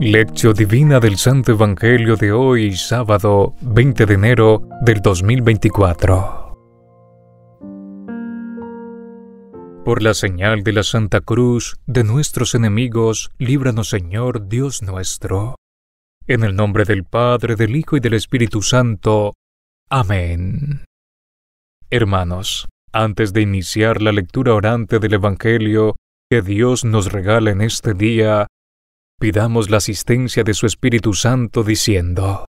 Lección Divina del Santo Evangelio de hoy, sábado 20 de enero del 2024. Por la señal de la Santa Cruz de nuestros enemigos, líbranos Señor Dios nuestro. En el nombre del Padre, del Hijo y del Espíritu Santo. Amén. Hermanos, antes de iniciar la lectura orante del Evangelio que Dios nos regala en este día, pidamos la asistencia de su Espíritu Santo diciendo,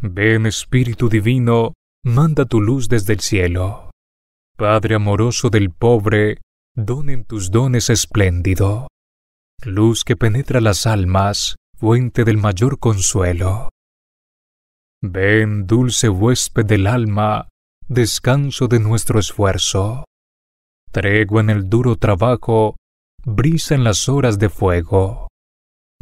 Ven Espíritu Divino, manda tu luz desde el cielo. Padre amoroso del pobre, donen tus dones espléndido. Luz que penetra las almas, fuente del mayor consuelo. Ven, dulce huésped del alma, descanso de nuestro esfuerzo. Tregua en el duro trabajo, brisa en las horas de fuego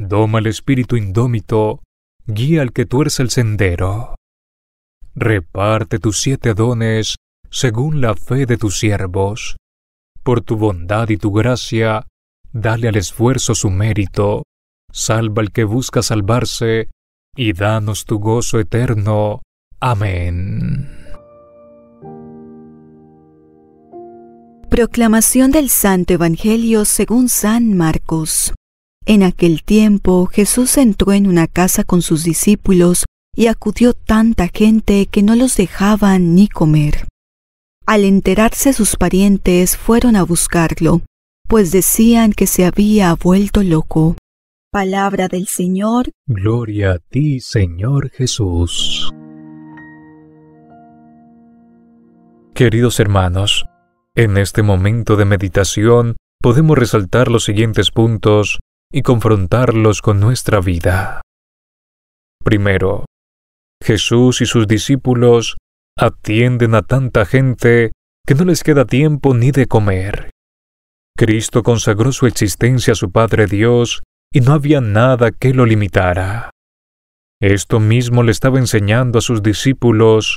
Doma el espíritu indómito, guía al que tuerce el sendero. Reparte tus siete dones según la fe de tus siervos. Por tu bondad y tu gracia, dale al esfuerzo su mérito. Salva al que busca salvarse, y danos tu gozo eterno. Amén. Proclamación del Santo Evangelio según San Marcos. En aquel tiempo Jesús entró en una casa con sus discípulos y acudió tanta gente que no los dejaban ni comer. Al enterarse sus parientes fueron a buscarlo, pues decían que se había vuelto loco. Palabra del Señor. Gloria a ti, Señor Jesús. Queridos hermanos, en este momento de meditación podemos resaltar los siguientes puntos y confrontarlos con nuestra vida. Primero, Jesús y sus discípulos atienden a tanta gente que no les queda tiempo ni de comer. Cristo consagró su existencia a su Padre Dios y no había nada que lo limitara. Esto mismo le estaba enseñando a sus discípulos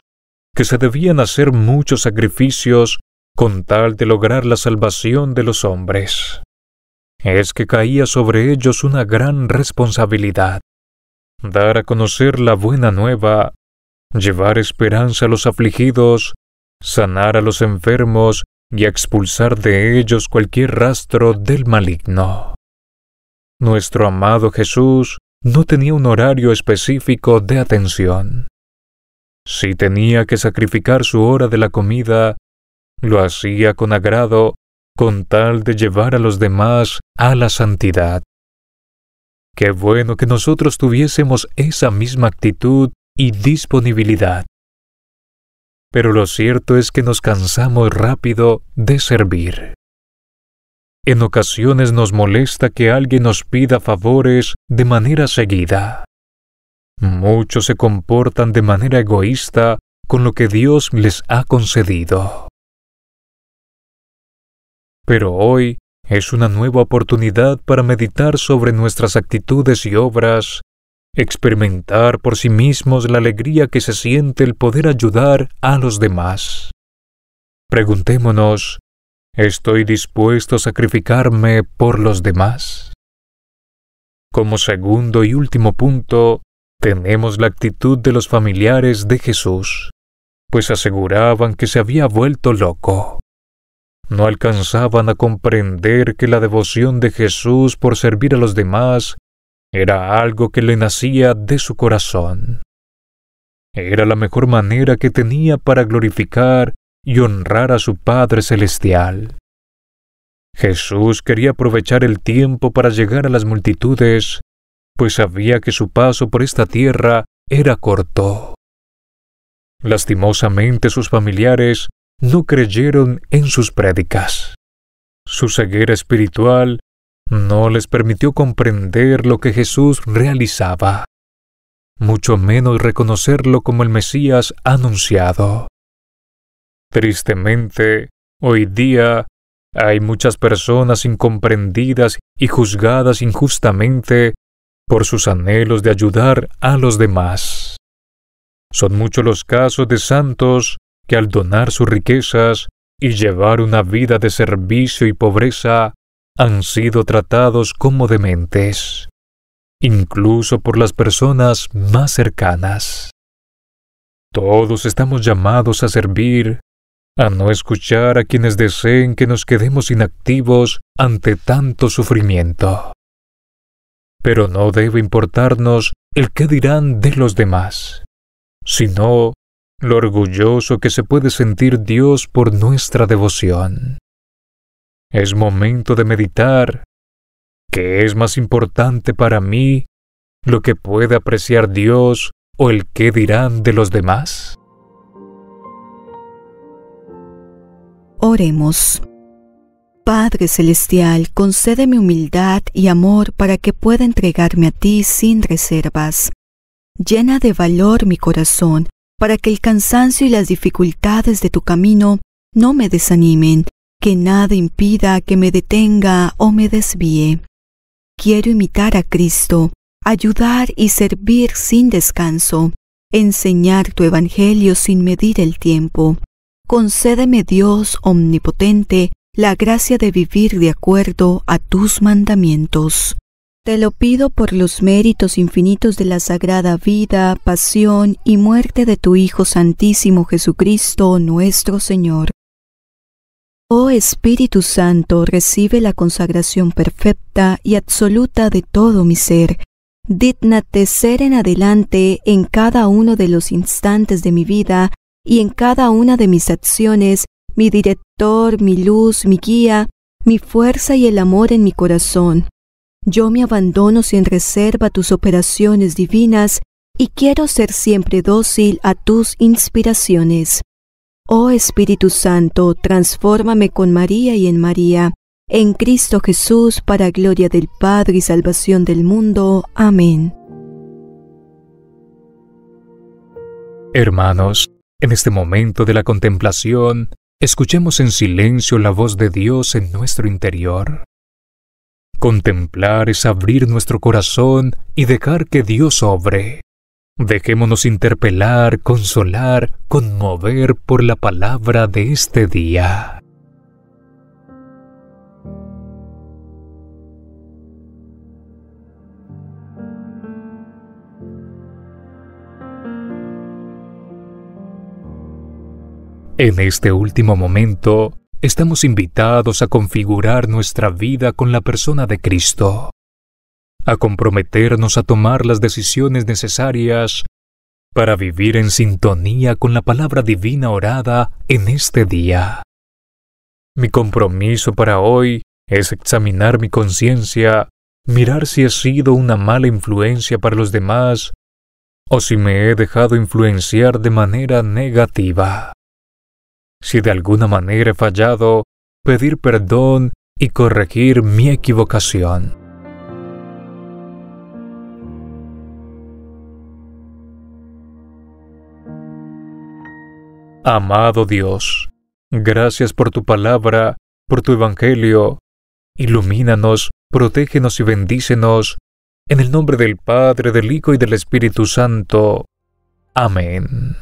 que se debían hacer muchos sacrificios con tal de lograr la salvación de los hombres es que caía sobre ellos una gran responsabilidad. Dar a conocer la buena nueva, llevar esperanza a los afligidos, sanar a los enfermos y expulsar de ellos cualquier rastro del maligno. Nuestro amado Jesús no tenía un horario específico de atención. Si tenía que sacrificar su hora de la comida, lo hacía con agrado con tal de llevar a los demás a la santidad. Qué bueno que nosotros tuviésemos esa misma actitud y disponibilidad. Pero lo cierto es que nos cansamos rápido de servir. En ocasiones nos molesta que alguien nos pida favores de manera seguida. Muchos se comportan de manera egoísta con lo que Dios les ha concedido. Pero hoy es una nueva oportunidad para meditar sobre nuestras actitudes y obras, experimentar por sí mismos la alegría que se siente el poder ayudar a los demás. Preguntémonos, ¿estoy dispuesto a sacrificarme por los demás? Como segundo y último punto, tenemos la actitud de los familiares de Jesús, pues aseguraban que se había vuelto loco no alcanzaban a comprender que la devoción de Jesús por servir a los demás era algo que le nacía de su corazón. Era la mejor manera que tenía para glorificar y honrar a su Padre Celestial. Jesús quería aprovechar el tiempo para llegar a las multitudes, pues sabía que su paso por esta tierra era corto. Lastimosamente sus familiares no creyeron en sus prédicas. Su ceguera espiritual no les permitió comprender lo que Jesús realizaba, mucho menos reconocerlo como el Mesías anunciado. Tristemente, hoy día hay muchas personas incomprendidas y juzgadas injustamente por sus anhelos de ayudar a los demás. Son muchos los casos de santos que al donar sus riquezas y llevar una vida de servicio y pobreza, han sido tratados como dementes, incluso por las personas más cercanas. Todos estamos llamados a servir, a no escuchar a quienes deseen que nos quedemos inactivos ante tanto sufrimiento. Pero no debe importarnos el qué dirán de los demás, sino lo orgulloso que se puede sentir Dios por nuestra devoción. Es momento de meditar ¿Qué es más importante para mí, lo que puede apreciar Dios o el qué dirán de los demás. Oremos. Padre Celestial, concédeme humildad y amor para que pueda entregarme a ti sin reservas. Llena de valor mi corazón para que el cansancio y las dificultades de tu camino no me desanimen, que nada impida que me detenga o me desvíe. Quiero imitar a Cristo, ayudar y servir sin descanso, enseñar tu Evangelio sin medir el tiempo. Concédeme Dios Omnipotente la gracia de vivir de acuerdo a tus mandamientos. Te lo pido por los méritos infinitos de la sagrada vida, pasión y muerte de tu Hijo Santísimo Jesucristo, nuestro Señor. Oh Espíritu Santo, recibe la consagración perfecta y absoluta de todo mi ser. Dígnate ser en adelante en cada uno de los instantes de mi vida y en cada una de mis acciones, mi director, mi luz, mi guía, mi fuerza y el amor en mi corazón yo me abandono sin reserva a tus operaciones divinas y quiero ser siempre dócil a tus inspiraciones. Oh Espíritu Santo, transfórmame con María y en María, en Cristo Jesús, para gloria del Padre y salvación del mundo. Amén. Hermanos, en este momento de la contemplación, escuchemos en silencio la voz de Dios en nuestro interior. Contemplar es abrir nuestro corazón y dejar que Dios obre. Dejémonos interpelar, consolar, conmover por la palabra de este día. En este último momento, estamos invitados a configurar nuestra vida con la persona de Cristo, a comprometernos a tomar las decisiones necesarias para vivir en sintonía con la palabra divina orada en este día. Mi compromiso para hoy es examinar mi conciencia, mirar si he sido una mala influencia para los demás o si me he dejado influenciar de manera negativa si de alguna manera he fallado, pedir perdón y corregir mi equivocación. Amado Dios, gracias por tu palabra, por tu evangelio. Ilumínanos, protégenos y bendícenos. En el nombre del Padre, del Hijo y del Espíritu Santo. Amén.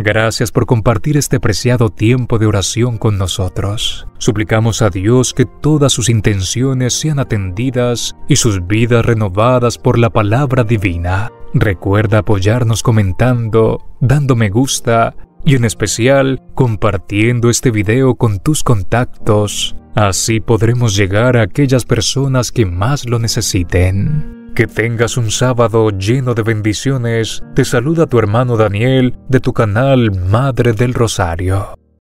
Gracias por compartir este preciado tiempo de oración con nosotros. Suplicamos a Dios que todas sus intenciones sean atendidas y sus vidas renovadas por la palabra divina. Recuerda apoyarnos comentando, dándome me gusta y en especial compartiendo este video con tus contactos. Así podremos llegar a aquellas personas que más lo necesiten. Que tengas un sábado lleno de bendiciones. Te saluda tu hermano Daniel de tu canal Madre del Rosario.